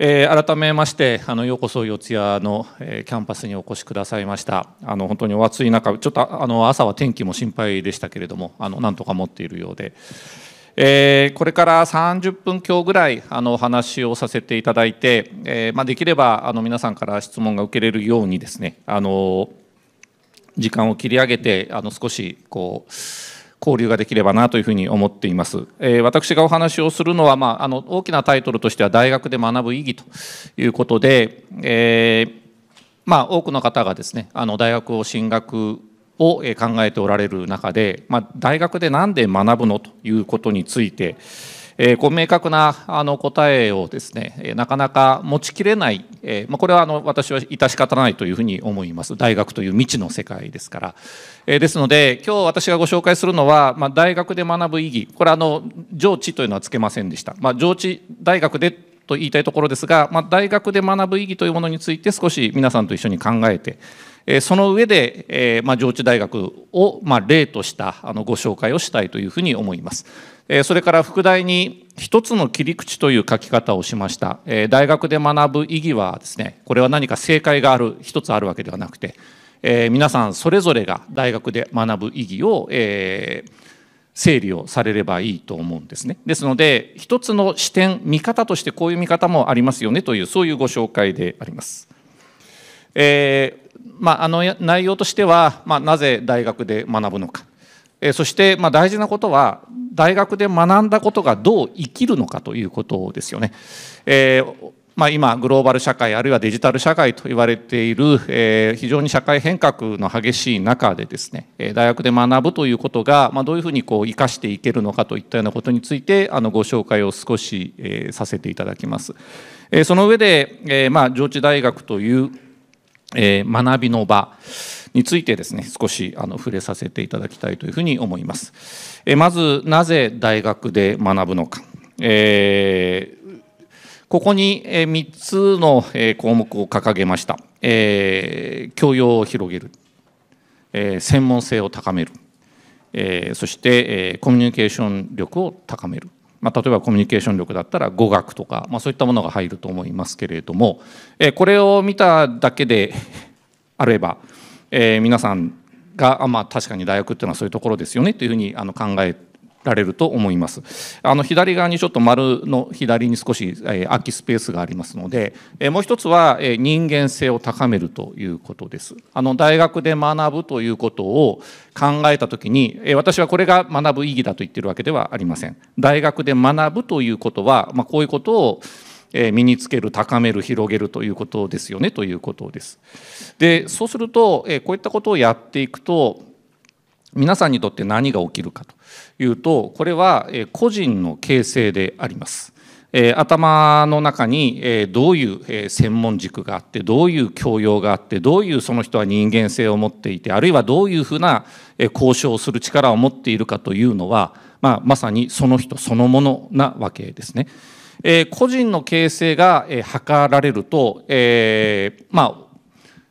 えー、改めましてあのようこそ四谷の、えー、キャンパスにお越しくださいましたあの本当にお暑い中ちょっとあの朝は天気も心配でしたけれどもあのなんとか持っているようで、えー、これから30分強ぐらいあのお話をさせていただいて、えまあ、できればあの皆さんから質問が受けれるようにですねあの時間を切り上げてあの少しこう交流ができればなというふうに思っています。えー、私がお話をするのは、まあ、あの大きなタイトルとしては「大学で学ぶ意義」ということで、えー、まあ、多くの方がですねあの大学を進学を考えておられる中で、まあ、大学で何で学ぶのということについて、えー、こう明確なあの答えをですねなかなか持ちきれない、えーまあ、これはあの私は致し方ないというふうに思います大学という未知の世界ですから、えー、ですので今日私がご紹介するのは、まあ、大学で学ぶ意義これはあの上智というのはつけませんでした、まあ、上智大学でと言いたいところですが、まあ、大学で学ぶ意義というものについて少し皆さんと一緒に考えてえその上で、えまあ、上智大学を、まあ、例としたあのご紹介をしたいというふうに思います。えそれから副題に一つの切り口という書き方をしました。え大学で学ぶ意義はですね、これは何か正解がある、一つあるわけではなくて、え皆さんそれぞれが大学で学ぶ意義を、え整理をされればいいと思うんですね。ですので、一つの視点、見方としてこういう見方もありますよねという、そういうご紹介であります。えーまあ、あの内容としては、まあ、なぜ大学で学ぶのか、えそして、まあ、大事なことは大学で学んだことがどう生きるのかということですよね。えー、まあ、今グローバル社会あるいはデジタル社会と言われている、え非常に社会変革の激しい中でですね大学で学ぶということが、まあ、どういうふうにこう生かしていけるのかといったようなことについてあのご紹介を少し、えさせていただきます。えその上で、えまあ、上智大学というえー、学びの場についてですね少しあの触れさせていただきたいというふうに思います。えー、まずなぜ大学で学ぶのか、えー、ここに3つの項目を掲げました。えー、教養を広げる、えー、専門性を高める、えー、そして、えー、コミュニケーション力を高めるまあ、例えばコミュニケーション力だったら語学とか、まあ、そういったものが入ると思いますけれども、えこれを見ただけで あれば、え皆さんが、まあ、確かに大学っていうのはそういうところですよねというふうにあの考えられると思います。あの左側にちょっと丸の左に少し、え空きスペースがありますので、えもう一つは、え人間性を高めるということです。あの大学で学ぶということを考えた時に、え私はこれが学ぶ意義だと言ってるわけではありません。大学で学ぶということは、まあ、こういうことを身につける高める広げるということですよねということです。でそうするとこういったことをやっていくと皆さんにとって何が起きるかというとこれは個人の形成であります。頭の中にどういう専門軸があってどういう教養があってどういうその人は人間性を持っていてあるいはどういうふうな交渉をする力を持っているかというのは、まあ、まさにその人そのものなわけですね。個人の形成が図られると、えまあ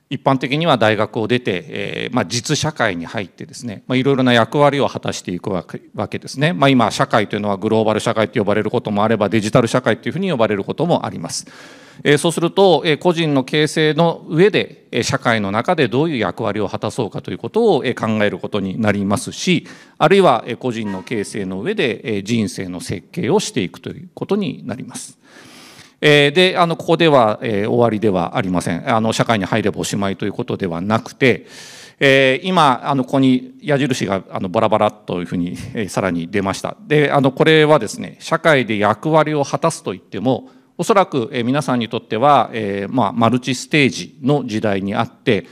一般的には大学を出て、えーまあ、実社会に入ってですね、まあ、いろいろな役割を果たしていくわけですね、まあ、今社会というのはグローバル社会と呼ばれることもあればデジタル社会というふうに呼ばれることもあります、えー、そうすると、えー、個人の形成の上で、えー、社会の中でどういう役割を果たそうかということを、えー、考えることになりますしあるいは、えー、個人の形成の上で、えー、人生の設計をしていくということになりますえー、で、あの、ここでは、えー、終わりではありません。あの、社会に入ればおしまいということではなくて、えー、今、あの、ここに矢印が、あの、バラバラというふうに、えー、さらに出ました。で、あの、これはですね、社会で役割を果たすといっても、おそらく、え皆さんにとっては、えー、まあ、マルチステージの時代にあって、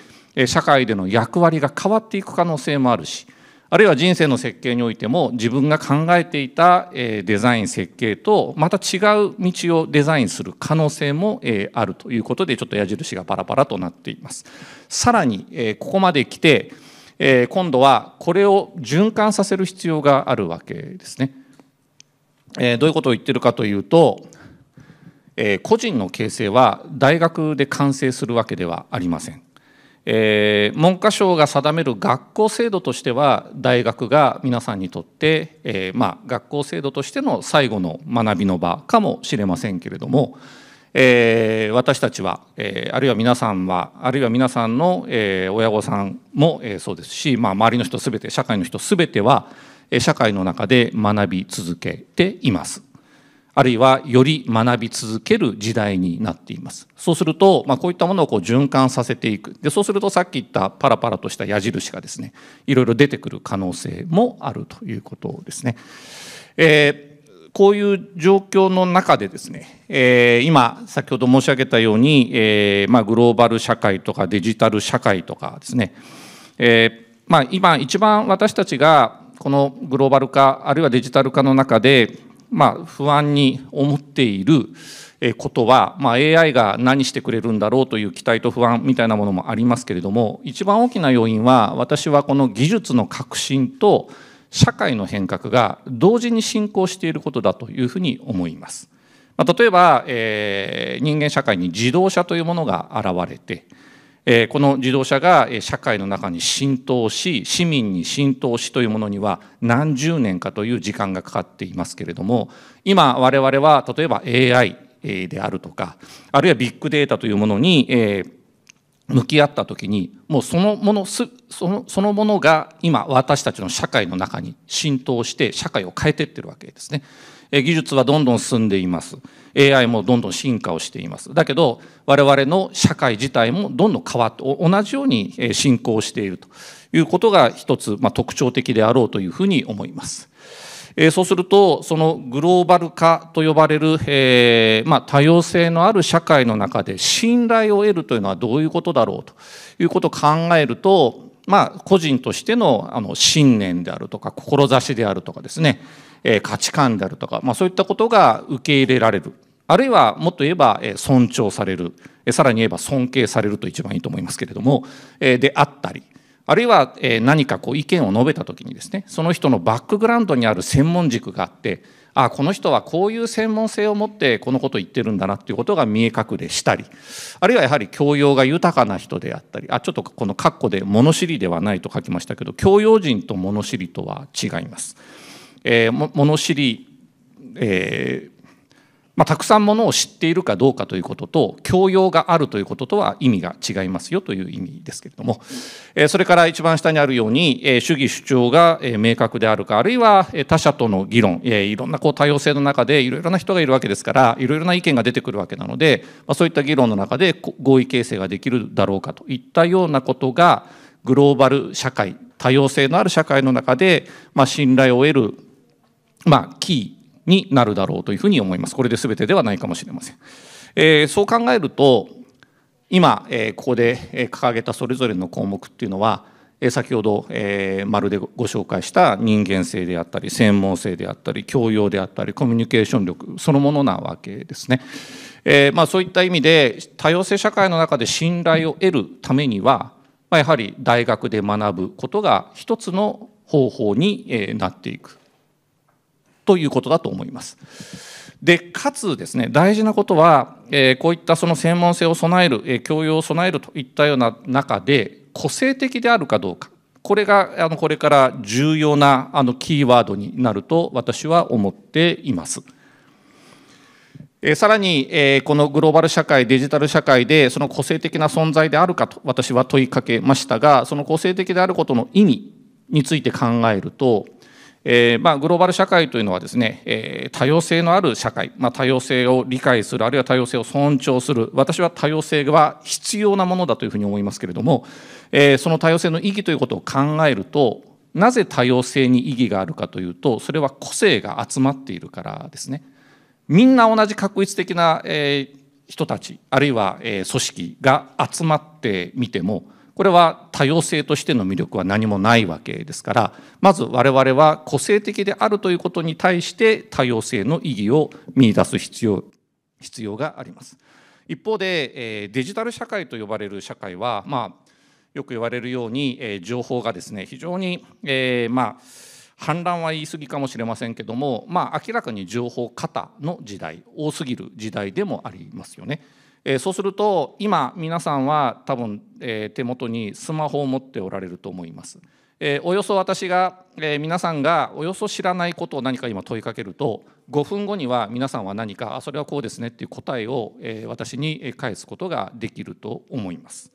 社会での役割が変わっていく可能性もあるし、あるいは人生の設計においても自分が考えていたデザイン設計とまた違う道をデザインする可能性もあるということでちょっと矢印がバラバラとなっています。さらにここまで来て今度はこれを循環させる必要があるわけですね。どういうことを言ってるかというと個人の形成は大学で完成するわけではありません。えー、文科省が定める学校制度としては大学が皆さんにとって、えー、まあ、学校制度としての最後の学びの場かもしれませんけれども、えー、私たちは、えあるいは皆さんはあるいは皆さんの、え親御さんも、えそうですし、まあ、周りの人全て社会の人全ては社会の中で学び続けています。あるいはより学び続ける時代になっています。そうすると、まあ、こういったものをこう循環させていく。で、そうするとさっき言ったパラパラとした矢印がですね、いろいろ出てくる可能性もあるということですね。えー、こういう状況の中でですね、えー、今、先ほど申し上げたように、えー、まあ、グローバル社会とかデジタル社会とかですね、えまあ、今一番私たちがこのグローバル化あるいはデジタル化の中でまあ、不安に思っていることは、まあ、AI が何してくれるんだろうという期待と不安みたいなものもありますけれども一番大きな要因は私はこの技術の革新と社会の変革が同時に進行していることだというふうに思います。まあ、例えば、えー、人間社会に自動車というものが現れてこの自動車が社会の中に浸透し市民に浸透しというものには何十年かという時間がかかっていますけれども今我々は例えば AI であるとかあるいはビッグデータというものに向き合った時にもうそのものそのそのものが今私たちの社会の中に浸透して社会を変えていってるわけですね。技術はどんどん進んでいます AI もどんどん進化をしていますだけど我々の社会自体もどんどん変わって同じように進行しているということが一つ、まあ、特徴的であろうというふうに思います。そうするとそのグローバル化と呼ばれる、えー、まあ、多様性のある社会の中で信頼を得るというのはどういうことだろうということを考えると、まあ、個人としてのあの信念であるとか志であるとかですね価値観であるとか、まあ、そういったことが受け入れられるあるいはもっと言えば、尊重される、さらに言えば尊敬されると一番いいと思いますけれども、であったりあるいは、何かこう意見を述べた時にですねその人のバックグラウンドにある専門軸があってあこの人はこういう専門性を持ってこのことを言ってるんだなっていうことが見え隠れしたりあるいはやはり教養が豊かな人であったりあちょっとこの括弧で物知りではないと書きましたけど教養人と物知りとは違います。えー、物知り、えーまあ、たくさんものを知っているかどうかということと教養があるということとは意味が違いますよという意味ですけれども、えー、それから一番下にあるように、えー、主義主張が明確であるかあるいは他者との議論、えー、いろんなこう多様性の中でいろいろな人がいるわけですからいろいろな意見が出てくるわけなので、まあ、そういった議論の中で合意形成ができるだろうかといったようなことがグローバル社会多様性のある社会の中で、まあ、信頼を得るまあ、キーになるだろうというふうに思います。これで全てではないかもしれません。えー、そう考えると、今、えー、ここで掲げたそれぞれの項目っていうのは、先ほど、えー、丸でご紹介した人間性であったり専門性であったり教養であったりコミュニケーション力そのものなわけですね。えーまあ、そういった意味で多様性社会の中で信頼を得るためには、まあ、やはり大学で学ぶことが一つの方法になっていくということだと思います。でかつですね大事なことは、えー、こういったその専門性を備える、えー、教養を備えるといったような中で個性的であるかどうかこれがあのこれから重要なあのキーワードになると私は思っています。えー、さらに、えー、このグローバル社会デジタル社会でその個性的な存在であるかと私は問いかけましたがその個性的であることの意味について考えるとえーまあ、グローバル社会というのはですね、えー、多様性のある社会、まあ、多様性を理解するあるいは多様性を尊重する私は多様性は必要なものだというふうに思いますけれども、えー、その多様性の意義ということを考えるとなぜ多様性に意義があるかというとそれは個性が集まっているからですね。みんな同じ確一的な、えー、人たちあるいは、えー、組織が集まってみてもこれは多様性としての魅力は何もないわけですからまず我々は個性的であるということに対して多様性の意義を見いだす必要必要があります。一方でデジタル社会と呼ばれる社会は、まあ、よく言われるように情報がですね非常に、えー、まあ反乱は言い過ぎかもしれませんけども、まあ、明らかに情報過多の時代多すぎる時代でもありますよね。えー、そうすると今皆さんは多分、えー、手元にスマホを持っておられると思います。えー、およそ私が、えー、皆さんがおよそ知らないことを何か今問いかけると5分後には皆さんは何かあそれはこうですねっていう答えを、えー、私に返すことができると思います。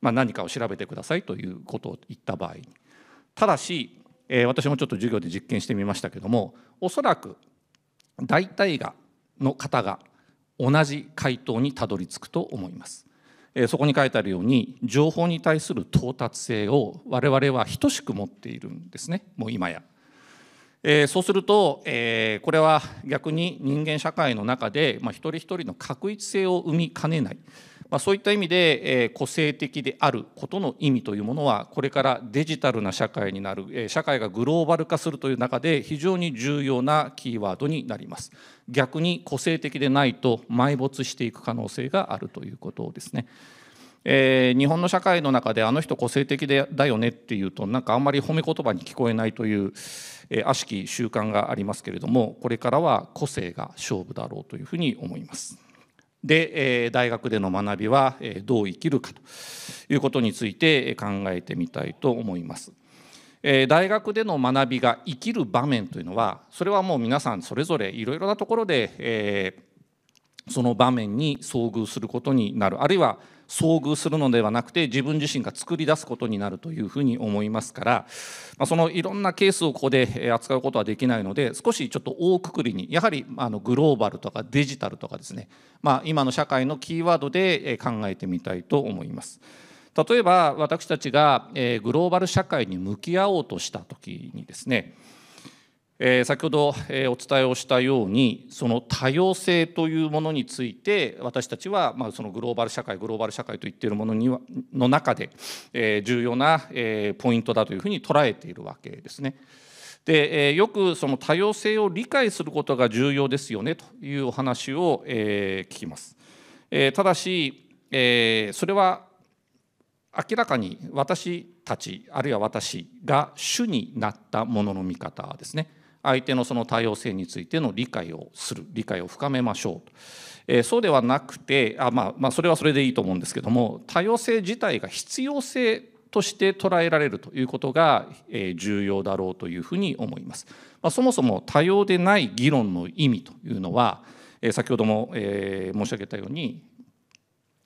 まあ、何かを調べてくださいということを言った場合にただし、えー、私もちょっと授業で実験してみましたけどもおそらく大体がの方が同じ回答にたどり着くと思います。そこに書いてあるように情報に対する到達性を我々は等しく持っているんですねもう今や。えそうすると、えこれは逆に人間社会の中で、まあ、一人一人の確一性を生みかねない、まあ、そういった意味で、え個性的であることの意味というものはこれからデジタルな社会になる、え社会がグローバル化するという中で非常に重要なキーワードになります。逆に個性的でないと埋没していく可能性があるということですね。えー、日本の社会の中であの人個性的でだよねっていうとなんかあんまり褒め言葉に聞こえないという、えー、悪しき習慣がありますけれどもこれからは個性が勝負だろうというふうに思います。で、えー、大学での学びは、えー、どう生きるかということについて考えてみたいと思います。え大学での学びが生きる場面というのはそれはもう皆さんそれぞれいろいろなところで、えその場面に遭遇することになるあるいは遭遇するのではなくて自分自身が作り出すことになるというふうに思いますから、まあ、そのいろんなケースをここで扱うことはできないので少しちょっと大くくりにやはりあのグローバルとかデジタルとかですね、まあ、今の社会のキーワードで考えてみたいと思います。例えば私たちがグローバル社会に向き合おうとした時にですね先ほどお伝えをしたようにその多様性というものについて私たちはまそのグローバル社会グローバル社会と言っているものにはの中で重要なポイントだというふうに捉えているわけですね。でよくその多様性を理解することが重要ですよねというお話を聞きます。ただしそれは明らかに私たちあるいは私が主になったものの見方ですね相手のその多様性についての理解をする理解を深めましょうと、えー、そうではなくてあ、まあ、まあそれはそれでいいと思うんですけども多様性自体が必要性として捉えられるということが、え重要だろうというふうに思います。まあ、そもそも多様でない議論の意味というのは、え先ほども、え申し上げたように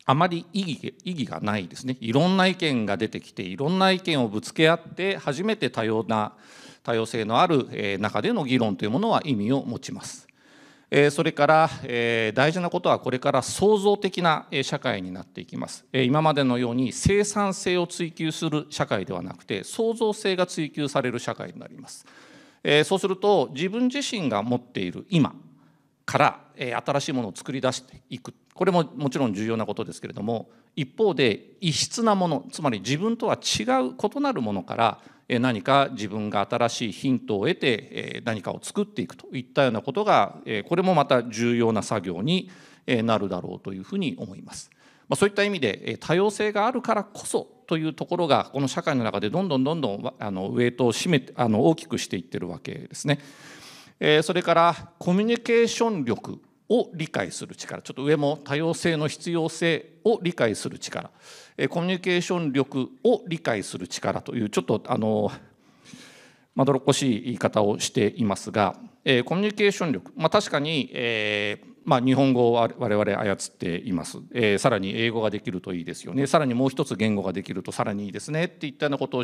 あまり意義意義がないですねいろんな意見が出てきていろんな意見をぶつけ合って初めて多様な多様性のある中での議論というものは意味を持ちます。それから大事なことはこれから創造的な社会になっていきます今までのように生産性を追求する社会ではなくて創造性が追求される社会になりますそうすると自分自身が持っている今から新しいものを作り出していくこれももちろん重要なことですけれども一方で異質なものつまり自分とは違う異なるものから何か自分が新しいヒントを得て何かを作っていくといったようなことがこれもまた重要な作業になるだろうというふうに思います。まそういった意味で多様性があるからこそというところがこの社会の中でどんどんどんどんあのウェイトを占めてあの大きくしていってるわけですね。それからコミュニケーション力を理解する力ちょっと上も多様性の必要性を理解する力コミュニケーション力を理解する力というちょっとあのまどろっこしい言い方をしていますが、えコミュニケーション力、まあ、確かに、えー、まあ、日本語を我々操っています、えー、さらに英語ができるといいですよねさらにもう一つ言語ができるとさらにいいですねっていったようなことを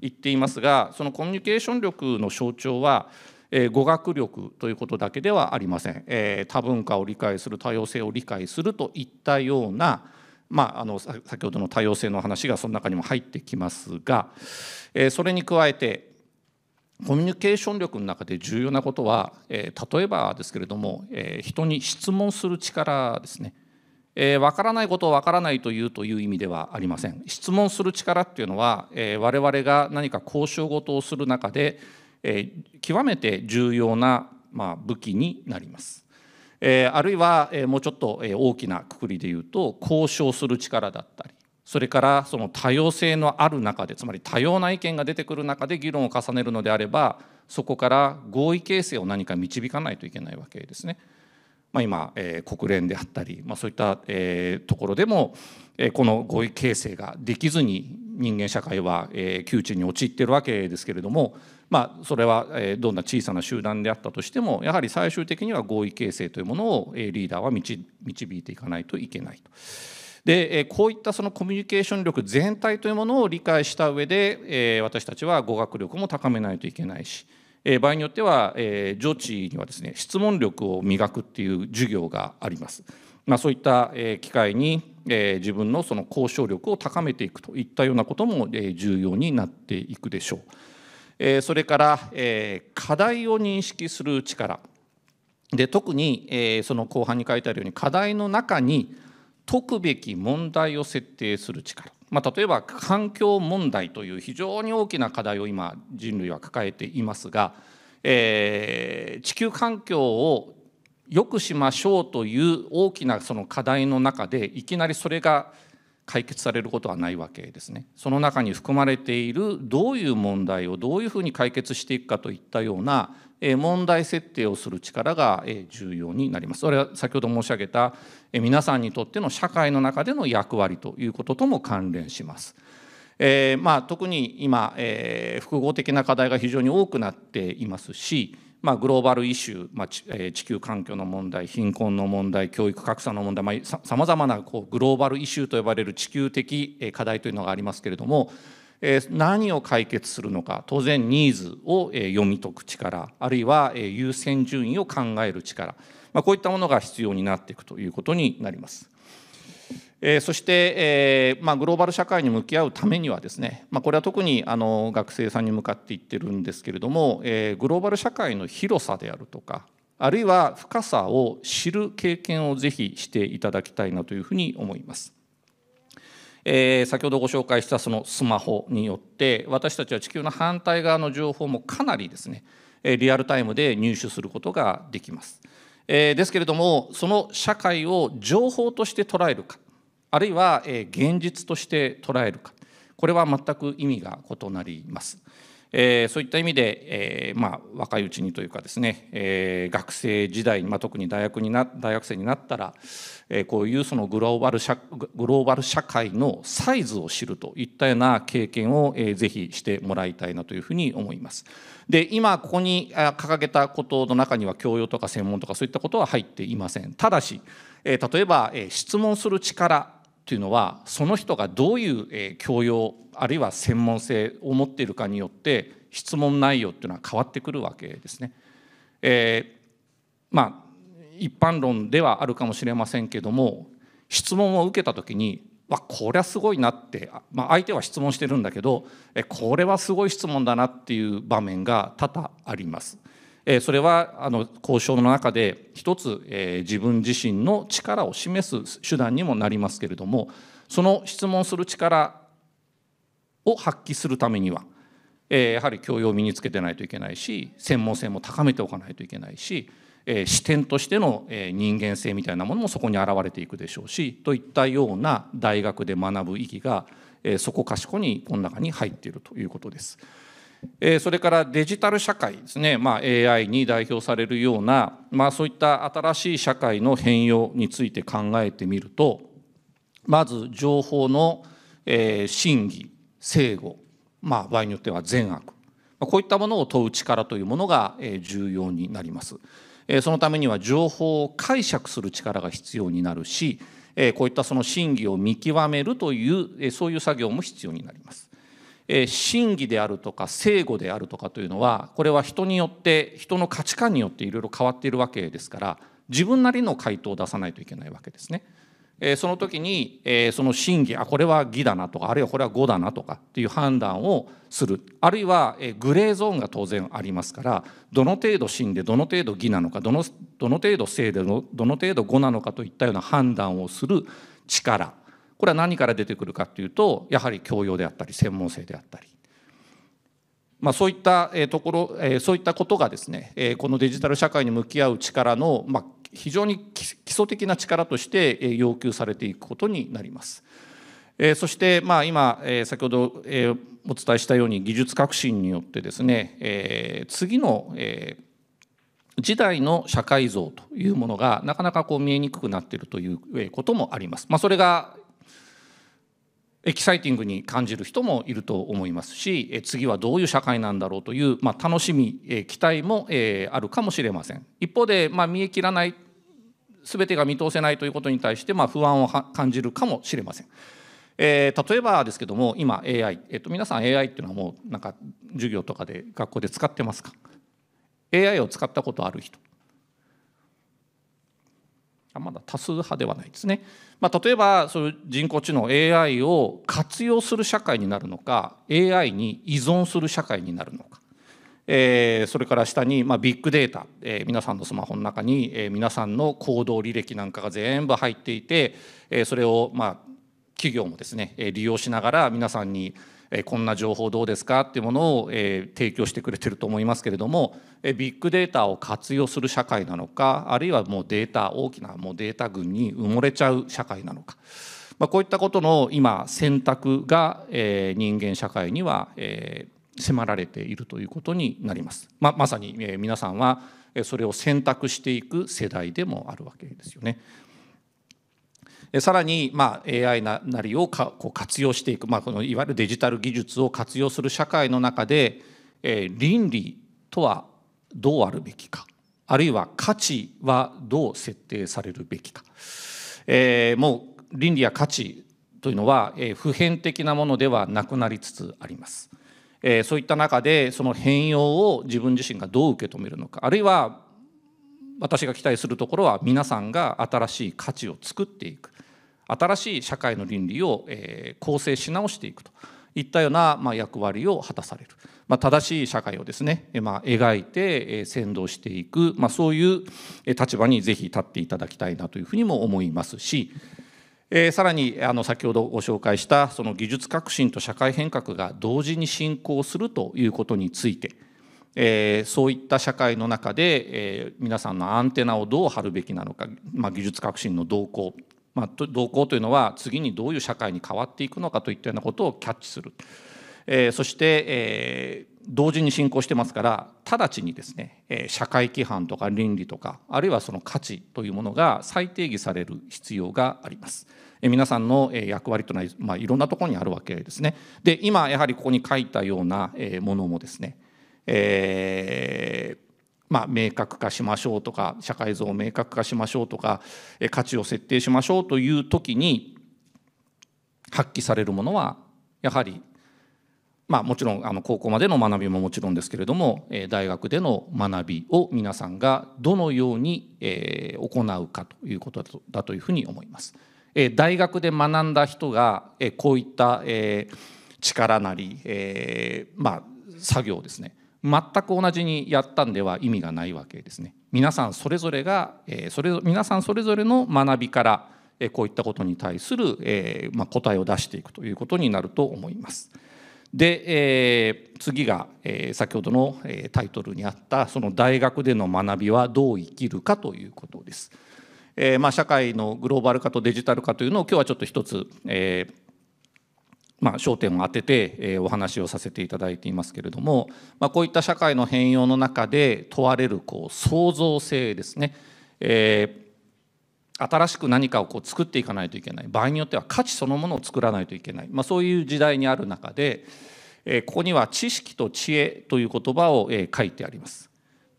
言っていますがそのコミュニケーション力の象徴はえ語学力ということだけではありません、え多文化を理解する多様性を理解するといったような、まあ、あの先ほどの多様性の話がその中にも入ってきますが、えそれに加えてコミュニケーション力の中で重要なことは、え例えばですけれども、え人に質問する力ですね。え分からないことを分からないというという意味ではありません質問する力っていうのは、え我々が何か交渉事をする中で、え極めて重要な、まあ、武器になります。えあるいは、えもうちょっと、え大きなくくりで言うと交渉する力だったりそれからその多様性のある中でつまり多様な意見が出てくる中で議論を重ねるのであればそこから合意形成を何か導かないといけないわけですね。まあ、今、えー、国連であったり、まあ、そういった、えー、ところでも、えー、この合意形成ができずに人間社会は、えー、窮地に陥っているわけですけれどもまあ、それはどんな小さな集団であったとしてもやはり最終的には合意形成というものをリーダーは導いていかないといけないと。でこういったそのコミュニケーション力全体というものを理解した上で私たちは語学力も高めないといけないし場合によっては女知にはですね質問力を磨くっていう授業があります。まあ、そういった機会に自分のその交渉力を高めていくといったようなことも重要になっていくでしょう。えそれから、え課題を認識する力で特に、えその後半に書いてあるように課題の中に解くべき問題を設定する力、まあ、例えば環境問題という非常に大きな課題を今人類は抱えていますが、えー、地球環境を良くしましょうという大きなその課題の中でいきなりそれが解決されることはないわけですね。その中に含まれているどういう問題をどういうふうに解決していくかといったような問題設定をする力が重要になります。それは先ほど申し上げた皆さんにとっての社会の中での役割ということとも関連します。えー、まあ、特に今、えー、複合的な課題が非常に多くなっていますし、まあ、グローバルイシュー、まあえー、地球環境の問題貧困の問題教育格差の問題、まあ、さまざまなこうグローバルイシューと呼ばれる地球的課題というのがありますけれども、えー、何を解決するのか当然ニーズを、え読み解く力あるいは、え優先順位を考える力、まあ、こういったものが必要になっていくということになります。えそして、えまあ、グローバル社会に向き合うためにはですね、まあ、これは特にあの学生さんに向かって言ってるんですけれども、えグローバル社会の広さであるとかあるいは深さを知る経験をぜひしていただきたいなというふうに思います。えー、先ほどご紹介したそのスマホによって私たちは地球の反対側の情報もかなりですねリアルタイムで入手することができます。えー、ですけれどもその社会を情報として捉えるかあるいは現実として捉えるかこれは全く意味が異なります。えー、そういった意味で、えー、まあ、若いうちにというかですね、えー、学生時代、まあ、特に大学にな大学生になったら、えこういうそのグローバル社グローバル社会のサイズを知るといったような経験を、えー、ぜひしてもらいたいなというふうに思います。で今ここに掲げたことの中には教養とか専門とかそういったことは入っていません。ただし、え例えば、え質問する力というのはその人がどういう教養あるいは専門性を持っているかによって質問内容っていうのは変わってくるわけですね。えー、まあ一般論ではあるかもしれませんけども質問を受けた時にわこりゃすごいなって、まあ、相手は質問してるんだけどえこれはすごい質問だなっていう場面が多々あります。えそれはあの交渉の中で一つ、え自分自身の力を示す手段にもなりますけれどもその質問する力を発揮するためには、えやはり教養を身につけてないといけないし専門性も高めておかないといけないし、え視点としての、え人間性みたいなものもそこに現れていくでしょうしといったような大学で学ぶ意義が、えそこかしこにこの中に入っているということです。えー、それからデジタル社会ですね、まあ、AI に代表されるような、まあ、そういった新しい社会の変容について考えてみるとまず情報の、えー、真偽正誤、まあ、場合によっては善悪、まこういったものを問う力というものが、え重要になります。えそのためには情報を解釈する力が必要になるし、えこういったその真偽を見極めるという、えそういう作業も必要になります。真偽であるとか正誤であるとかというのはこれは人によって人の価値観によっていろいろ変わっているわけですから自分なりの回答を出さないといけないわけですね。その時にその真偽あこれは偽だなとかあるいはこれは誤だなとかっていう判断をするあるいはグレーゾーンが当然ありますからどの程度真でどの程度偽なのかどのどの程度正でどの程度誤なのかといったような判断をする力これは何から出てくるかというとやはり教養であったり専門性であったりまあ、そういったところ、えそういったことがですね、えこのデジタル社会に向き合う力の、まあ、非常に基礎的な力として、え要求されていくことになります。えそして、まあ、今、え先ほど、えお伝えしたように技術革新によってですね、え次の、え時代の社会像というものがなかなかこう見えにくくなっているということもあります。まあ、それがエキサイティングに感じる人もいると思いますし次はどういう社会なんだろうという、まあ、楽しみ期待もあるかもしれません一方で、まあ、見えきらない全てが見通せないということに対して、まあ、不安を感じるかもしれません。えー、例えばですけども今 AI、えと皆さん AI っていうのはもうなんか授業とかで学校で使ってますか AI を使ったことある人まだ多数派ではないですね。まあ、例えばそういう人工知能 AI を活用する社会になるのか AI に依存する社会になるのか。えー、それから下に、まあ、ビッグデータ、えー、皆さんのスマホの中に、えー、皆さんの行動履歴なんかが全部入っていて、えー、それを、まあ、企業もですね利用しながら皆さんにえこんな情報どうですかっていうものを、え提供してくれてると思いますけれども、えビッグデータを活用する社会なのかあるいはもうデータ大きなもうデータ群に埋もれちゃう社会なのか。まあ、こういったことの今選択が、え人間社会には、え迫られているということになります。ままさに、え皆さんはそれを選択していく世代でもあるわけですよね。さらに、まあ、AI なりをかこう活用していく、まあ、このいわゆるデジタル技術を活用する社会の中で、えー、倫理とはどうあるべきかあるいは価値はどう設定されるべきか、えー、もう倫理や価値というのは、えー、普遍的なものではなくなりつつあります。えー、そういった中でその変容を自分自身がどう受け止めるのかあるいは私が期待するところは皆さんが新しい価値を作っていく新しい社会の倫理を、え構成し直していくといったような、まあ、役割を果たされる、まあ、正しい社会をですね、まあ、描いて、え先導していく、まあ、そういう立場にぜひ立っていただきたいなというふうにも思いますし、えー、さらにあの先ほどご紹介したその技術革新と社会変革が同時に進行するということについて、えー、そういった社会の中で、えー、皆さんのアンテナをどう張るべきなのか、まあ、技術革新の動向まあ、動向というのは次にどういう社会に変わっていくのかといったようなことをキャッチする、えー、そして、えー、同時に進行してますから直ちにですね、えー、社会規範とか倫理とかあるいはその価値というものが再定義される必要があります。え皆さんの役割というのは、まあ、いろんなところにあるわけですね。で今やはりここに書いたようなものもですね、えー、まあ、明確化しましょうとか社会像を明確化しましょうとか価値を設定しましょうという時に発揮されるものはやはり、まあ、もちろんあの高校までの学びももちろんですけれども大学での学びを皆さんがどのように行うかということだというふうに思います。大学で学んだ人がこういった力なり、まあ、作業ですね全く同じにやったんでは意味がないわけですね。皆さんそれぞれがそれ皆さんそれぞれの学びからこういったことに対する、まあ、答えを出していくということになると思います。で、えー、次が、えー、先ほどの、えー、タイトルにあったその大学での学びはどう生きるかということです。えーまあ、社会のグローバル化とデジタル化というのを今日はちょっと一つ、えーまあ、焦点を当てて、えー、お話をさせていただいていますけれども、まあ、こういった社会の変容の中で問われるこう創造性ですね、えー、新しく何かをこう作っていかないといけない場合によっては価値そのものを作らないといけない、まあ、そういう時代にある中で、えー、ここには「知識と知恵」という言葉を、えー、書いてあります。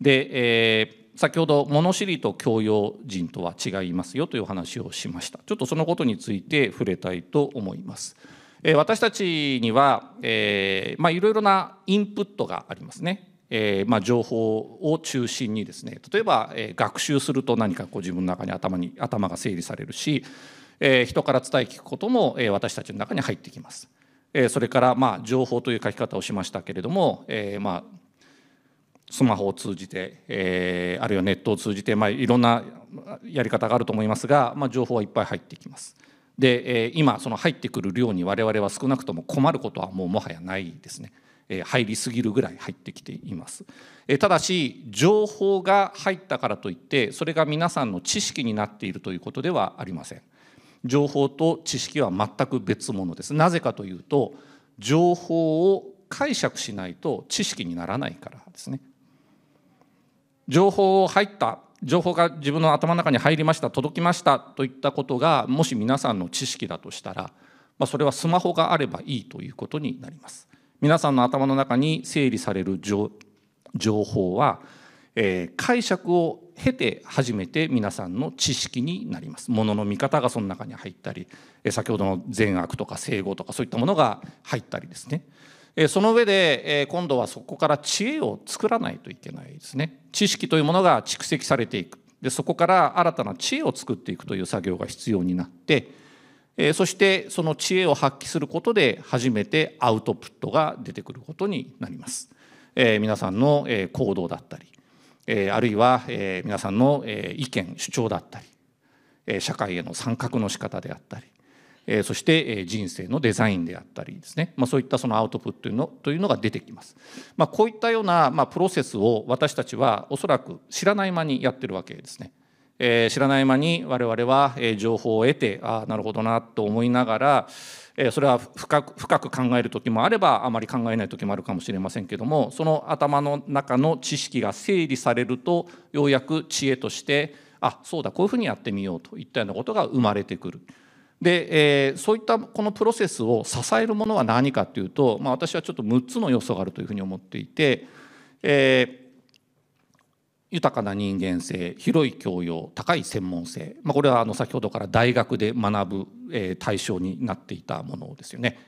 で、えー、先ほど物知りと教養人とは違いますよという話をしましたちょっとそのことについて触れたいと思います。え私たちには、えーまあ、いろいろなインプットがありますね。えーまあ、情報を中心にですね例えば、えー、学習すると何かこう自分の中に頭に頭が整理されるし、えー、人から伝え聞くことも、えー、私たちの中に入ってきます。えー、それから、まあ、情報という書き方をしましたけれども、えーまあ、スマホを通じて、えー、あるいはネットを通じて、まあ、いろんなやり方があると思いますが、まあ、情報はいっぱい入ってきます。で、え今その入ってくる量に我々は少なくとも困ることはもうもはやないですね。入りすぎるぐらい入ってきていますただし情報が入ったからといってそれが皆さんの知識になっているということではありません情報と知識は全く別物ですなぜかというと情報を解釈しないと知識にならないからですね情報を入った情報が自分の頭の中に入りました届きましたといったことがもし皆さんの知識だとしたら、まあ、それはスマホがあればいいということになります皆さんの頭の中に整理される情報は、えー、解釈を経て初めて皆さんの知識になりますものの見方がその中に入ったり先ほどの善悪とか正語とかそういったものが入ったりですねえその上で、え今度はそこから知恵を作らないといけないですね知識というものが蓄積されていくでそこから新たな知恵を作っていくという作業が必要になって、えそしてその知恵を発揮することで初めてアウトプットが出てくることになります、え皆さんの、え行動だったり、えあるいは、え皆さんの、え意見主張だったり、え社会への参画の仕方であったりえそして、え人生のデザインであったりですね、まあ、そういったそのアウトプットというのというのが出てきます。まあ、こういったような、まプロセスを私たちはおそらく知らない間にやってるわけですね。え知らない間に我々は、え情報を得てああなるほどなと思いながら、えそれは深く深く考える時もあればあまり考えない時もあるかもしれませんけどもその頭の中の知識が整理されるとようやく知恵としてあそうだこういうふうにやってみようといったようなことが生まれてくる。で、えー、そういったこのプロセスを支えるものは何かというと、まあ、私はちょっと6つの要素があるというふうに思っていて、えー、豊かな人間性広い教養高い専門性、まあ、これはあの先ほどから大学で学ぶ、えー、対象になっていたものですよね。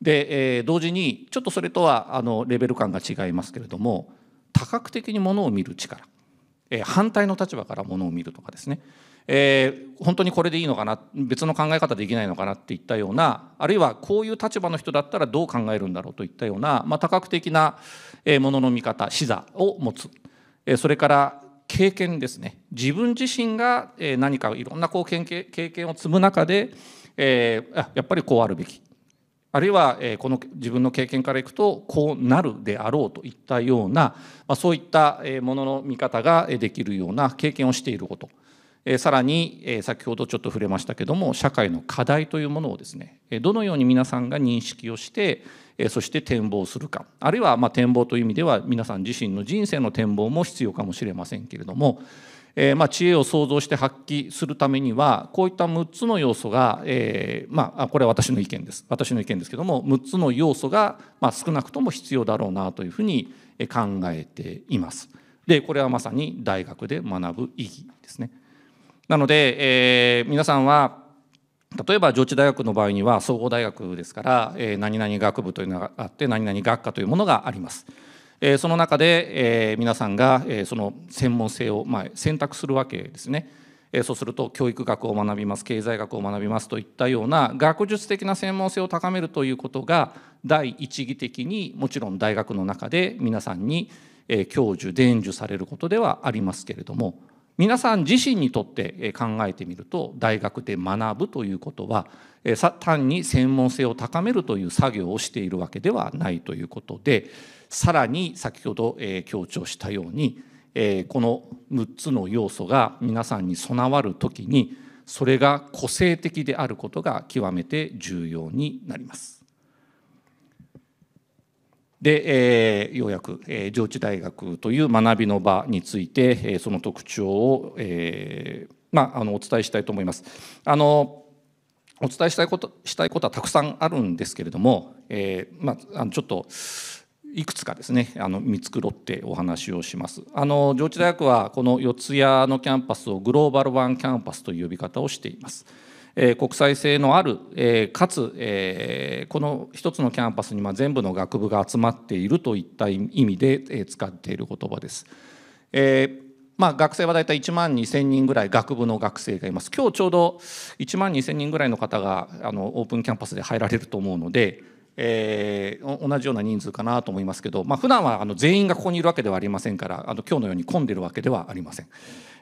で、えー、同時にちょっとそれとはあのレベル感が違いますけれども多角的にものを見る力、えー、反対の立場からものを見るとかですねえー、本当にこれでいいのかな別の考え方できないのかなっていったようなあるいはこういう立場の人だったらどう考えるんだろうといったような、まあ、多角的なものの見方視座を持つ、えー、それから経験ですね自分自身が何かいろんなこう経験を積む中で、えー、やっぱりこうあるべきあるいはこの自分の経験からいくとこうなるであろうといったようなそういったものの見方ができるような経験をしていることえさらに、え先ほどちょっと触れましたけども社会の課題というものをですねどのように皆さんが認識をして、えそして展望するかあるいはま展望という意味では皆さん自身の人生の展望も必要かもしれませんけれども、えま知恵を創造して発揮するためにはこういった6つの要素が、えまあ、これは私の意見です私の意見ですけども6つの要素が、ま少なくとも必要だろうなというふうに考えています。でこれはまさに大学で学ぶ意義ですね。なので、えー、皆さんは例えば上智大学の場合には総合大学ですから、えー、何々学部というのがあって何々学科というものがあります。えー、その中で、えー、皆さんが、えー、その専門性を、まあ、選択するわけですね。そうすると教育学を学びます経済学を学びますといったような学術的な専門性を高めるということが第一義的にもちろん大学の中で皆さんに、教授伝授されることではありますけれども皆さん自身にとって考えてみると大学で学ぶということは単に専門性を高めるという作業をしているわけではないということでさらに先ほど強調したようにこの6つの要素が皆さんに備わる時にそれが個性的であることが極めて重要になります。で、えー、ようやく、えー、上智大学という学びの場について、えー、その特徴を、えーまあ、あのお伝えしたいと思います。あのお伝えしたいことしたいことはたくさんあるんですけれども、えーまあ、あのちょっといくつかですねあの見繕ってお話をします。あの上智大学はこの四谷のキャンパスをグローバルワンキャンパスという呼び方をしています。え国際性のある、えかつ、えこの一つのキャンパスにま全部の学部が集まっているといった意味で、え使っている言葉です。えまあ、学生は大体1万2000人ぐらい学部の学生がいます今日ちょうど1万2000人ぐらいの方があのオープンキャンパスで入られると思うので、えー、同じような人数かなと思いますけど、まあ普段はあの全員がここにいるわけではありませんからあの今日のように混んでるわけではありません、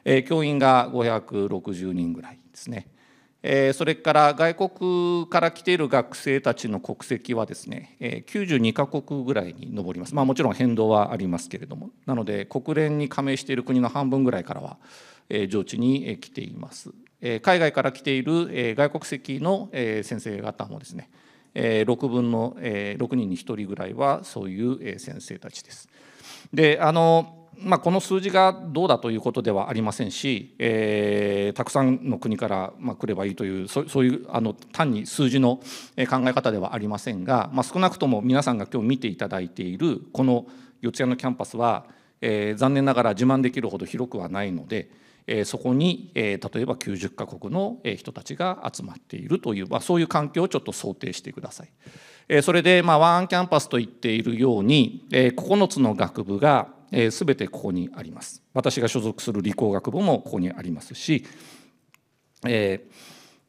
えー、教員が560人ぐらいですねえそれから外国から来ている学生たちの国籍はですね、え92カ国ぐらいに上ります、まあ、もちろん変動はありますけれどもなので国連に加盟している国の半分ぐらいからは、え上智に来ています、え海外から来ている、え外国籍の、え先生方もですね、え6分の、え6人に1人ぐらいはそういう、え先生たちですであのまあ、この数字がどうだということではありませんし、えー、たくさんの国から、まあ、来ればいいというそういうあの単に数字の考え方ではありませんが、まあ、少なくとも皆さんが今日見ていただいているこの四谷のキャンパスは、えー、残念ながら自慢できるほど広くはないので、えそこに、え例えば90カ国の人たちが集まっているという、まあ、そういう環境をちょっと想定してください。えそれで、まあ、ワンキャンパスと言っているように、え9つの学部がえ全てここにあります私が所属する理工学部もここにありますし、え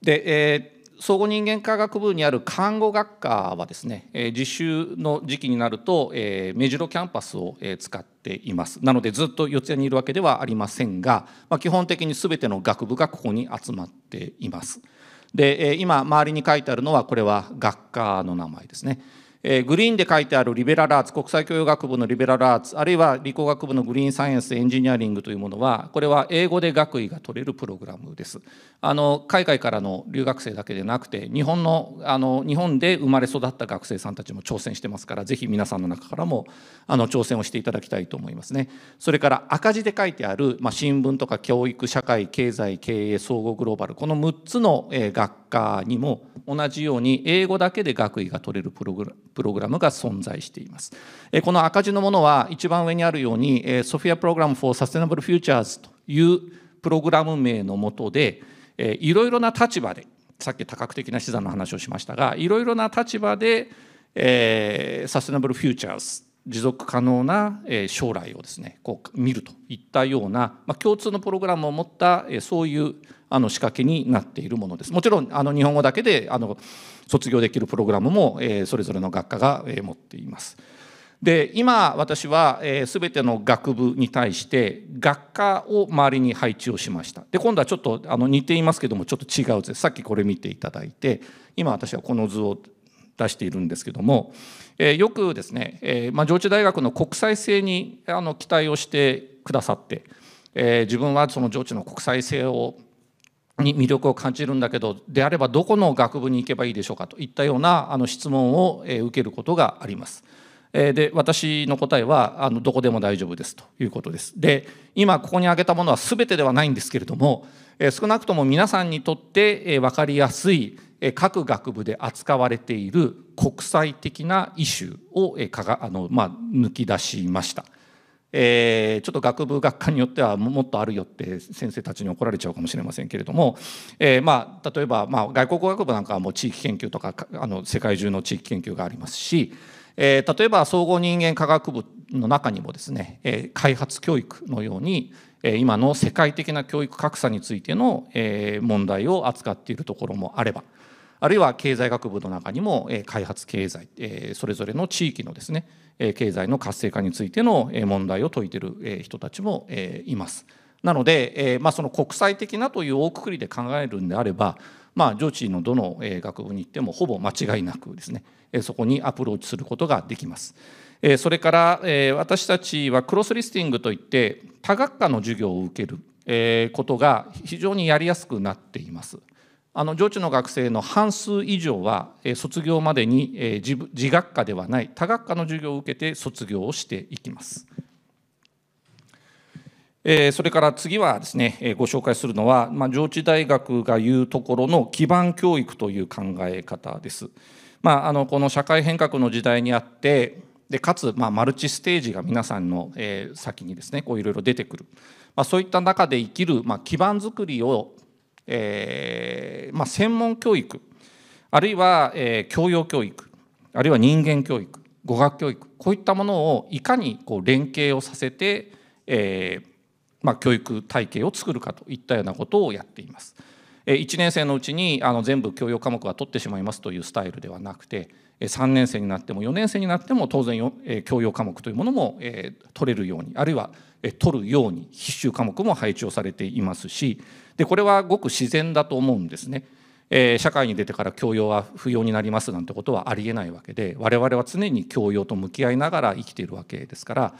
ー、で、えー総合人間科学部にある看護学科はですね、え実習の時期になると、え目白キャンパスを、え使っていますなのでずっと四谷にいるわけではありませんが、ま基本的に全ての学部がここに集まっていますで、え今周りに書いてあるのはこれは学科の名前ですねえグリーンで書いてあるリベラルアーツ国際教養学部のリベラルアーツあるいは理工学部のグリーンサイエンスエンジニアリングというものはこれは英語で学位が取れるプログラムですあの海外からの留学生だけでなくて日本のあの日本で生まれ育った学生さんたちも挑戦してますからぜひ皆さんの中からもあの挑戦をしていただきたいと思いますねそれから赤字で書いてある、まあ、新聞とか教育社会経済経営総合グローバルこの6つの学科にも同じように英語だけで学位が取れるプログラムが存在しています。この赤字のものは一番上にあるように、ソフィア・プログラム・フォー・サステナブル・フューチャーズというプログラム名のもとで、いろいろな立場で、さっき多角的な資産の話をしましたが、いろいろな立場で、えー、サステナブル・フューチャーズ持続可能な将来をですねこう見るといったような、まあ、共通のプログラムを持ったそういうあの仕掛けになっているものです。もちろんあの日本語だけであの卒業できるプログラムも、えー、それぞれの学科が、えー、持っています。で今私は、えー、全ての学部に対して学科を周りに配置をしましたで今度はちょっとあの似ていますけどもちょっと違うですさっきこれ見ていただいて今私はこの図を出しているんですけども、えー、よくですね、えーまあ、上智大学の国際性にあの期待をしてくださって、えー、自分はその上智の国際性をに魅力を感じるんだけどであればどこの学部に行けばいいでしょうかといったようなあの質問をえ受けることがあります。えで私の答えはあのどこでも大丈夫ですということです。で今ここに挙げたものは全てではないんですけれどもえ少なくとも皆さんにとってえ分かりやすいえ各学部で扱われている国際的なイシューをかがあの、まあ、抜き出しました。えー、ちょっと学部学科によってはもっとあるよって先生たちに怒られちゃうかもしれませんけれども、えー、まあ、例えば、まあ、外国語学部なんかはもう地域研究とかあの世界中の地域研究がありますし、えー、例えば総合人間科学部の中にもですね、え開発教育のように今の世界的な教育格差についての問題を扱っているところもあればあるいは経済学部の中にも開発経済それぞれの地域のですね経済の活性化についての問題を解いてる人たちもいます。なので、まあ、その国際的なという大くくりで考えるんであれば、まあ、上智のどの学部に行ってもほぼ間違いなくですねそこにアプローチすることができます。それから私たちはクロスリスティングといって多学科の授業を受けることが非常にやりやすくなっています。あの上智の学生の半数以上は卒業までに自学科ではない他学科の授業を受けて卒業をしていきます。それから次はですねご紹介するのは、まあ、上智大学が言うところの基盤教育という考え方です。まあ、あのこの社会変革の時代にあってでかつ、まあ、マルチステージが皆さんの、えー、先にですねこういろいろ出てくる、まあ、そういった中で生きる、まあ、基盤づくりをえーまあ、専門教育あるいは、えー、教養教育あるいは人間教育語学教育こういったものをいかにこう連携をさせて、えーまあ、教育体系を作るかといったようなことをやっています。1年生のうちにあの全部教養科目は取ってしまいますというスタイルではなくて3年生になっても4年生になっても当然教養科目というものも取れるようにあるいは取るように必修科目も配置をされていますしでこれはごく自然だと思うんですね。えー、社会に出てから教養は不要になりますなんてことはありえないわけで我々は常に教養と向き合いながら生きているわけですから、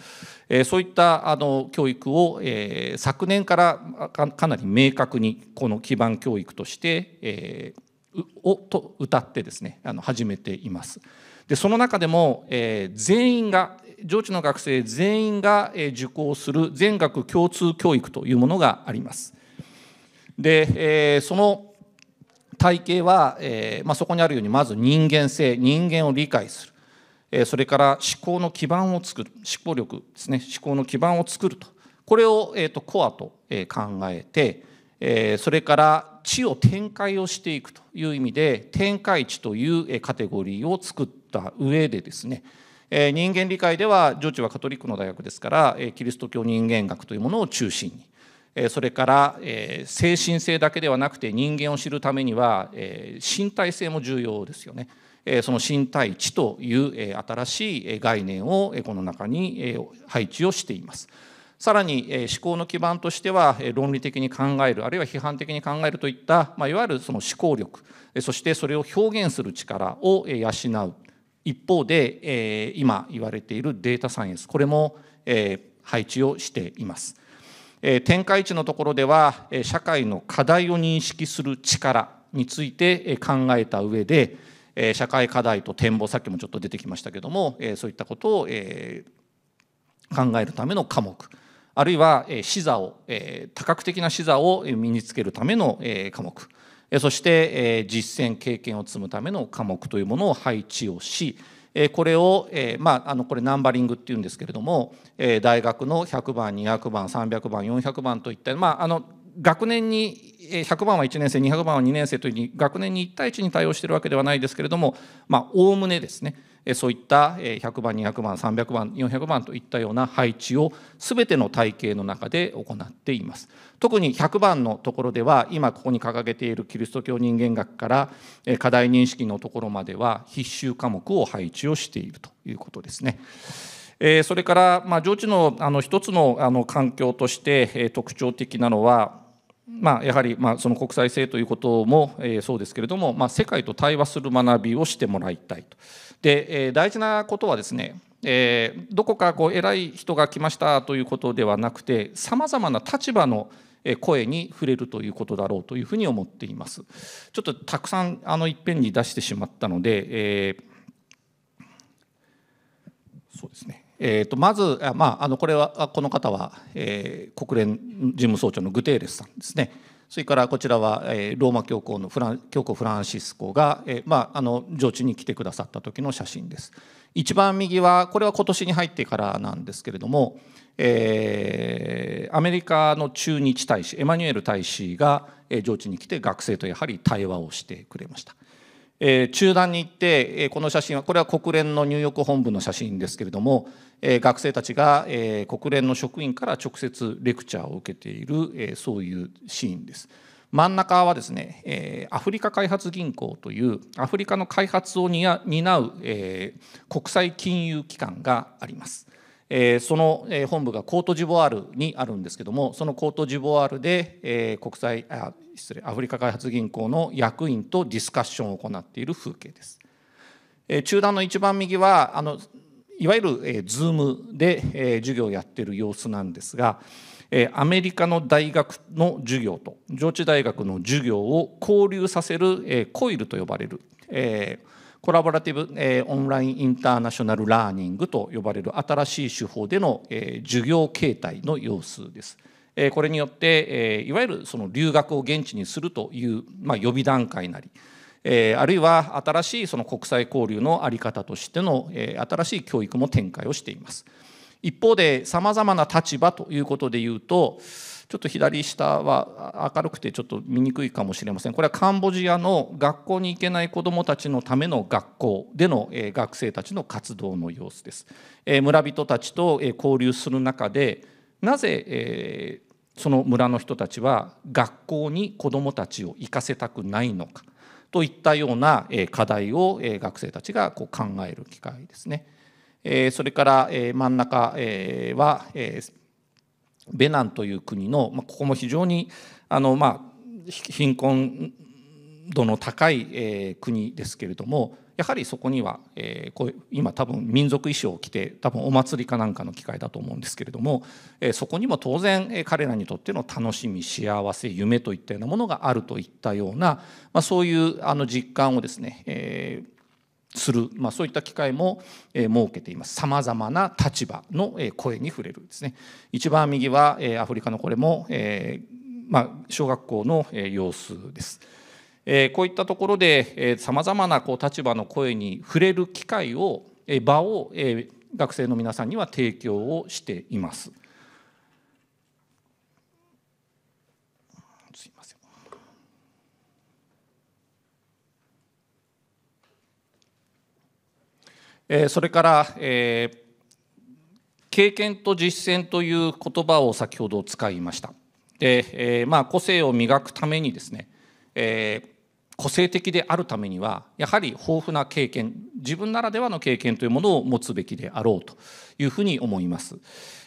えー、そういったあの教育を、えー、昨年からかなり明確にこの基盤教育として、えー、をと歌ってですねあの始めています。でその中でも、えー、全員が上智の学生全員が受講する全学共通教育というものがあります。で、えー、その体系は、えーまあ、そこにあるようにまず人間性人間を理解する、えー、それから思考の基盤を作る思考力ですね思考の基盤を作るとこれを、えーと、コアと、え考えて、えー、それから知を展開をしていくという意味で展開地というカテゴリーを作った上でですね人間理解では上智はカトリックの大学ですからキリスト教人間学というものを中心にそれから精神性だけではなくて人間を知るためには身体性も重要ですよね。その身体知という新しい概念をこの中に配置をしています。さらに思考の基盤としては論理的に考えるあるいは批判的に考えるといった、まいわゆるその思考力そしてそれを表現する力を養う一方で今言われているデータサイエンスこれも配置をしています。展開地のところでは社会の課題を認識する力について考えた上で社会課題と展望さっきもちょっと出てきましたけどもそういったことを考えるための科目あるいは視座を多角的な視座を身につけるための科目そして実践経験を積むための科目というものを配置をしえこれを、えまあ、あのこれナンバリングっていうんですけれども、え大学の100番200番300番400番といった、まあ、あの学年に100番は1年生200番は2年生というに学年に1対1に対応しているわけではないですけれどもおおむねですねそういった100番200番300番400番といったような配置を全ての体系の中で行っています。特に100番のところでは今ここに掲げているキリスト教人間学から課題認識のところまでは必修科目を配置をしているということですね。それから、まあ、上智のあの一つのあの環境として特徴的なのは、まあ、やはり、まあ、その国際性ということも、えそうですけれども、まあ、世界と対話する学びをしてもらいたいと。で、え大事なことはですね、えどこかこう偉い人が来ましたということではなくてさまざまな立場の声に触れるということだろうというふうに思っています。ちょっとたくさんあのいっぺんに出してしまったので、えー、そうですね。えーと、とまず、まあ、あのこれはこの方は、えー、国連事務総長のグテーレスさんですね。それからこちらは、えー、ローマ教皇のフラン教皇フランシスコが、えーまあ、あの上地に来てくださった時の写真です。一番右はこれは今年に入ってからなんですけれども、えー、アメリカの駐日大使エマニュエル大使が上智に来て学生とやはり対話をしてくれました。えー、中断に行って、えこの写真はこれは国連のニューヨーク本部の写真ですけれども、え学生たちが、え国連の職員から直接レクチャーを受けている、えそういうシーンです。真ん中はですね、えー、アフリカ開発銀行というアフリカの開発を担う、えー、国際金融機関があります。えー、その本部がコートジボワールにあるんですけどもそのコートジボワールで、えー、国際あ失礼アフリカ開発銀行の役員とディスカッションを行っている風景です。えー、中段の一番右はあのいわゆる、えー、Zoom で、えー、授業をやっている様子なんですが、えアメリカの大学の授業と上智大学の授業を交流させる、えコイルと呼ばれる、えコラボラティブ、えオンラインインターナショナルラーニングと呼ばれる新しい手法での、え授業形態の様子です。えこれによって、えいわゆるその留学を現地にするという、ま予備段階なり、えあるいは新しいその国際交流の在り方としての、え新しい教育も展開をしています。一方でさまざまな立場ということでいうとちょっと左下は明るくてちょっと見にくいかもしれませんこれはカンボジアの学校に行けない子どもたちのための学校での学生たちの活動の様子です。村人たちと交流する中でなぜその村の人たちは学校に子どもたちを行かせたくないのかといったような課題を学生たちがこう考える機会ですね。えそれから、え真ん中、えは、えベナンという国の、まここも非常にあの、まあ、貧困度の高い、え国ですけれどもやはりそこには、えこう今多分民族衣装を着て多分お祭りかなんかの機会だと思うんですけれども、えそこにも当然、え彼らにとっての楽しみ幸せ夢といったようなものがあるといったような、まそういうあの実感をですね、えーする、まあ、そういった機会も、え設けていますさまざまな立場の、え声に触れるですね一番右は、えアフリカのこれも、えまあ、小学校の、え様子です。えこういったところでさまざまなこう立場の声に触れる機会を場を学生の皆さんには提供をしています。それから、え経験と実践という言葉を先ほど使いました。で、えまあ、個性を磨くためにですね、え個性的であるためにはやはり豊富な経験自分ならではの経験というものを持つべきであろうというふうに思います。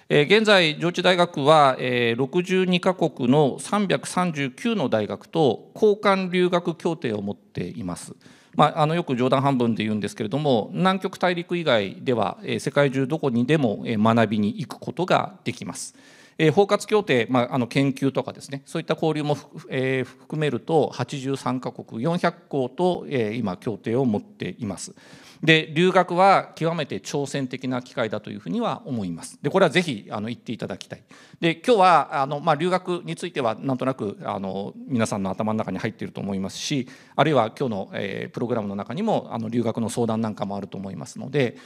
現在上智大学は62カ国の339の大学と交換留学協定を持っています。まあ、あのよく冗談半分で言うんですけれども南極大陸以外では世界中どこにでも学びに行くことができます。えー、包括協定、まあ、あの研究とかですねそういった交流も、えー、含めると83カ国400校と、えー、今協定を持っています。で留学は極めて挑戦的な機会だというふうには思います。でこれはぜひあの言っていただきたい。で今日はあの、まあ、留学についてはなんとなくあの皆さんの頭の中に入っていると思いますしあるいは今日の、えー、プログラムの中にもあの留学の相談なんかもあると思いますので。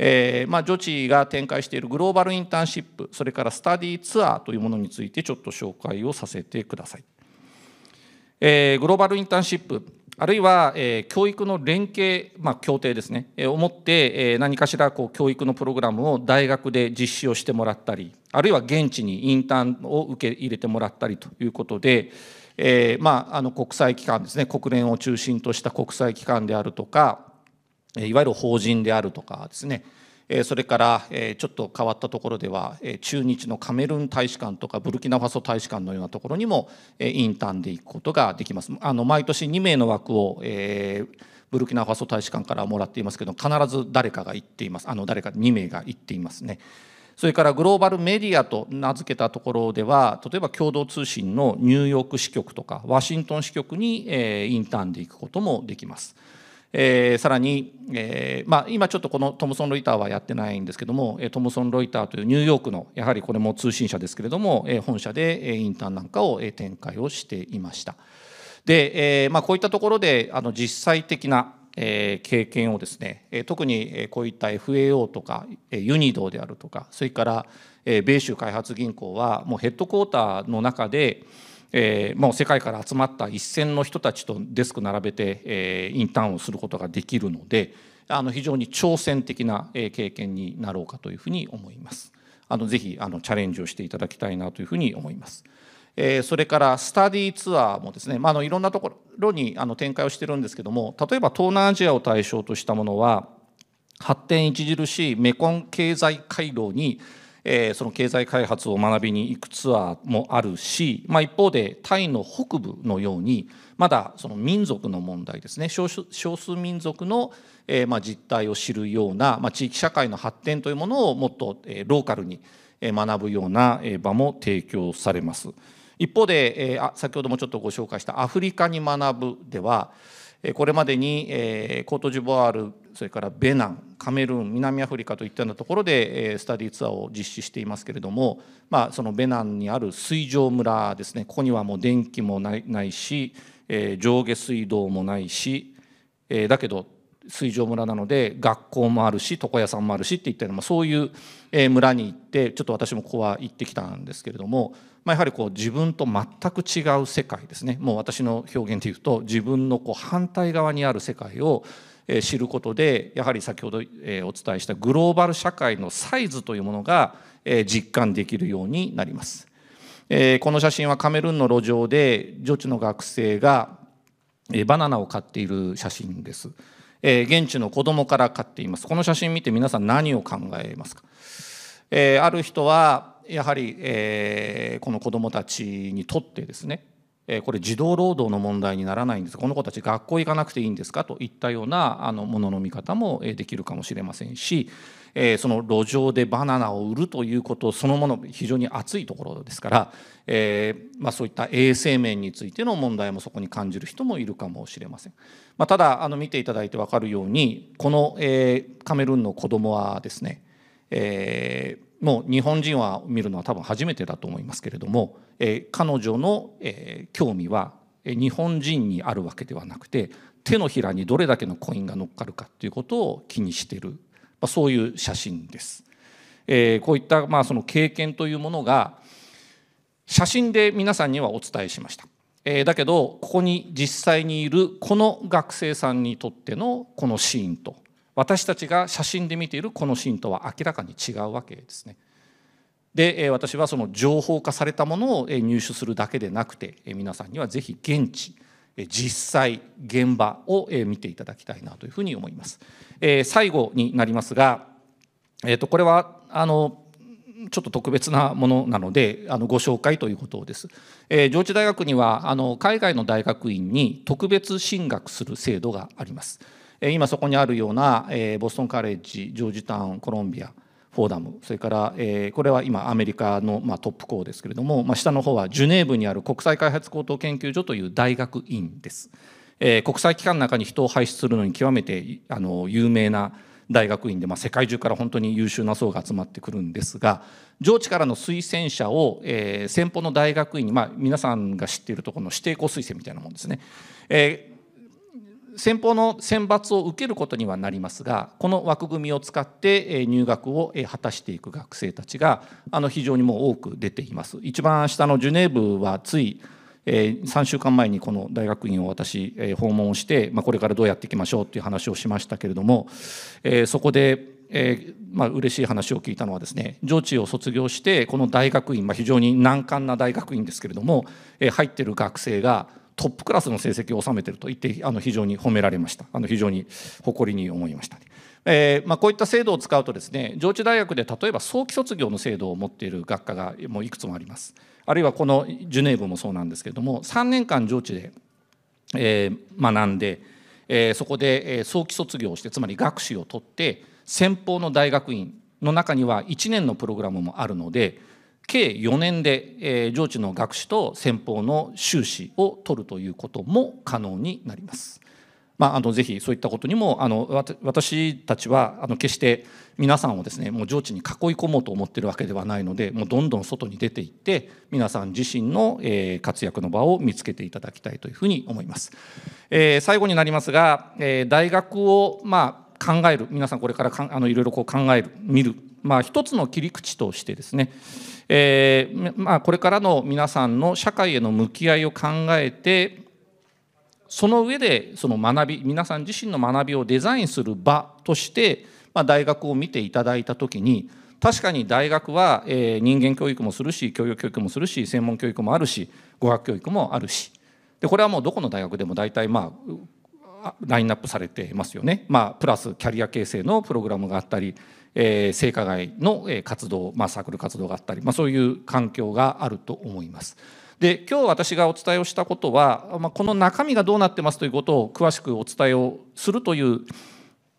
えーまあ、女子が展開しているグローバルインターンシップそれからスタディツアーというものについてちょっと紹介をさせてください、えー、グローバルインターンシップあるいは、えー、教育の連携、まあ、協定ですね、えー、をもって、えー、何かしらこう教育のプログラムを大学で実施をしてもらったりあるいは現地にインターンを受け入れてもらったりということで、えーまあ、あの国際機関ですね国連を中心とした国際機関であるとかいわゆる法人であるとかですねそれからちょっと変わったところでは中日のカメルーン大使館とかブルキナファソ大使館のようなところにもインターンで行くことができます。あの毎年2名の枠を、えーブルキナファソ大使館からもらっていますけど必ず誰かが行っていますあの誰か2名が行っていますねそれからグローバルメディアと名付けたところでは例えば共同通信のニューヨーク支局とかワシントン支局に、えー、インターンで行くこともできます。えー、さらに、えーまあ、今ちょっとこのトムソン・ロイターはやってないんですけどもトムソン・ロイターというニューヨークのやはりこれも通信社ですけれども本社でインターンなんかを展開をしていました。で、えーまあ、こういったところであの実際的な経験をですね特にこういった FAO とかユニドーであるとかそれから米州開発銀行はもうヘッドクォーターの中でえー、もう世界から集まった一線の人たちとデスク並べて、えー、インターンをすることができるのであの非常に挑戦的な経験になろうかというふうに思います。あのぜひあのチャレンジをしていただきたいなというふうに思います。えー、それからスタディツアーもですね、まあ、あのいろんなところにあの展開をしてるんですけども例えば東南アジアを対象としたものは発展著しいメコン経済回廊にえー、その経済開発を学びに行くツアーもあるし、まあ、一方でタイの北部のようにまだその民族の問題ですね少数民族の、えーまあ、実態を知るような、まあ、地域社会の発展というものをもっと、えー、ローカルに学ぶような場も提供されます。一方で、えー、先ほどもちょっとご紹介した「アフリカに学ぶ」ではこれまでにコートジボワールそれからベナンカメルーン南アフリカといったようなところでスタディツアーを実施していますけれども、まあ、そのベナンにある水上村ですねここにはもう電気もないし上下水道もないしだけど水上村なので学校もあるし床屋さんもあるしっていったような、まそういう村に行ってちょっと私もここは行ってきたんですけれども、まあ、やはりこう自分と全く違う世界ですねもう私の表現で言うと自分のこう反対側にある世界を知ることでやはり先ほどお伝えしたグローバル社会のサイズというものが実感できるようになります。この写真はカメルーンの路上で女子の学生がバナナを買っている写真です。えー、現地の子供から買っていますこの写真見て皆さん何を考えますか、えー、ある人はやはり、えー、この子供たちにとってですねこれ児童労働の問題にならないんですこの子たち学校行かなくていいんですかといったようなあのものの見方もできるかもしれませんしえー、その路上でバナナを売るということそのもの非常に熱いところですから、えー、まあ、そういった衛生面についての問題もそこに感じる人もいるかもしれません、まあ、ただあの見ていただいて分かるようにこの、えー、カメルーンの子供はですね、えもう日本人は見るのは多分初めてだと思いますけれども、え彼女の、え興味は日本人にあるわけではなくて手のひらにどれだけのコインが乗っかるかっていうことを気にしてるまあ、そういう写真です。えー、こういったまあその経験というものが写真で皆さんにはお伝えしました。えー、だけどここに実際にいるこの学生さんにとってのこのシーンと私たちが写真で見ているこのシーンとは明らかに違うわけですね。で私はその情報化されたものを入手するだけでなくて皆さんには是非現地実際現場を見ていただきたいなというふうに思います。最後になりますが、えー、とこれはあのちょっと特別なものなのであのご紹介ということです。えー、上智大学にはあの海外の大学院に特別進学する制度があります。えー、今そこにあるような、えー、ボストンカレッジジョージタウンコロンビアフォーダムそれから、えー、これは今アメリカの、まあ、トップ校ですけれども、まあ、下の方はジュネーブにある国際開発高等研究所という大学院です、えー、国際機関の中に人を輩出するのに極めてあの有名な大学院で、まあ、世界中から本当に優秀な層が集まってくるんですが上智からの推薦者を、えー、先方の大学院に、まあ、皆さんが知っているところの指定校推薦みたいなもんですね、えー、先方の選抜を受けることにはなりますがこの枠組みを使って入学を果たしていく学生たちがあの非常にもう多く出ています一番下のジュネーブはつい3週間前にこの大学院を私訪問をして、まあ、これからどうやっていきましょうっていう話をしましたけれどもそこでえまあ嬉しい話を聞いたのはですね上智を卒業してこの大学院、まあ、非常に難関な大学院ですけれども、え入ってる学生がトップクラスの成績を収めてると言ってあの非常に褒められましたあの非常に誇りに思いました、ね、えー、まあ、こういった制度を使うとですね上智大学で例えば早期卒業の制度を持っている学科がもういくつもありますあるいはこのジュネーブもそうなんですけれども3年間上智で、えー、学んで、えー、そこで早期卒業をしてつまり学士を取って先方の大学院の中には1年のプログラムもあるので計4年で、えー、上智の学士と先方の修士を取るということも可能になります。まあ、あのぜひそういったことにもあの私たちはあの決して皆さんをですねもう上智に囲い込もうと思ってるわけではないのでもうどんどん外に出ていって皆さん自身の、えー、活躍の場を見つけていただきたいというふうに思います。えー、最後になりますが、えー、大学を、まあ考える皆さんこれからかあのいろいろこう考える見る、まあ、一つの切り口としてですね、えー、まあ、これからの皆さんの社会への向き合いを考えてその上でその学び皆さん自身の学びをデザインする場として、まあ、大学を見ていただいた時に確かに大学は、えー、人間教育もするし教育教育もするし専門教育もあるし語学教育もあるしでこれはもうどこの大学でも大体まあラインナップされてますよね、まあ、プラスキャリア形成のプログラムがあったり、えー、性加害の活動、まあ、サークル活動があったり、まあ、そういう環境があると思います。で今日私がお伝えをしたことは、まあ、この中身がどうなってますということを詳しくお伝えをするという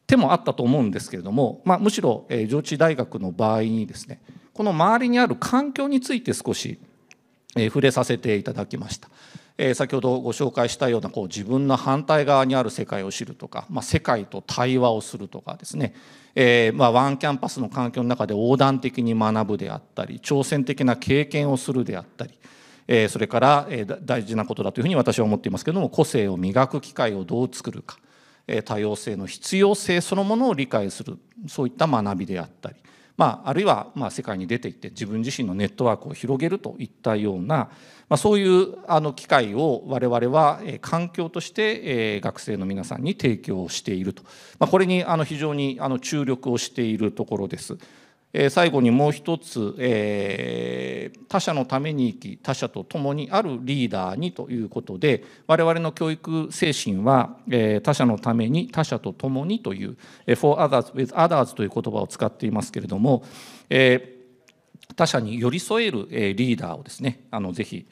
手もあったと思うんですけれども、まあ、むしろ上智大学の場合にですねこの周りにある環境について少し触れさせていただきました。え先ほどご紹介したようなこう自分の反対側にある世界を知るとか、まあ、世界と対話をするとかですね、えまあ、ワンキャンパスの環境の中で横断的に学ぶであったり挑戦的な経験をするであったりそれから大事なことだというふうに私は思っていますけども個性を磨く機会をどう作るか多様性の必要性そのものを理解するそういった学びであったりまあ、あるいはま世界に出ていって自分自身のネットワークを広げるといったような、まそういうあの機会を我々は環境として学生の皆さんに提供していると、まこれにあの非常にあの注力をしているところです。最後にもう一つ、えー、他者のために生き他者と共にあるリーダーにということで我々の教育精神は、えー、他者のために他者と共にという for others with others という言葉を使っていますけれども、えー、他者に寄り添えるリーダーをですねあのぜひ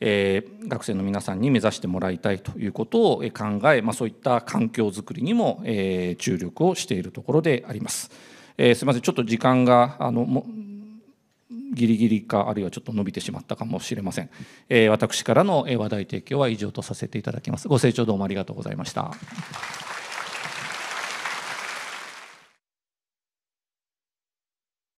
えー、学生の皆さんに目指してもらいたいということを考え、まあ、そういった環境づくりにも、えー、注力をしているところであります。えー、すみませんちょっと時間があのもギリギリかあるいはちょっと伸びてしまったかもしれません、えー、私からの話題提供は以上とさせていただきますご清聴どうもありがとうございました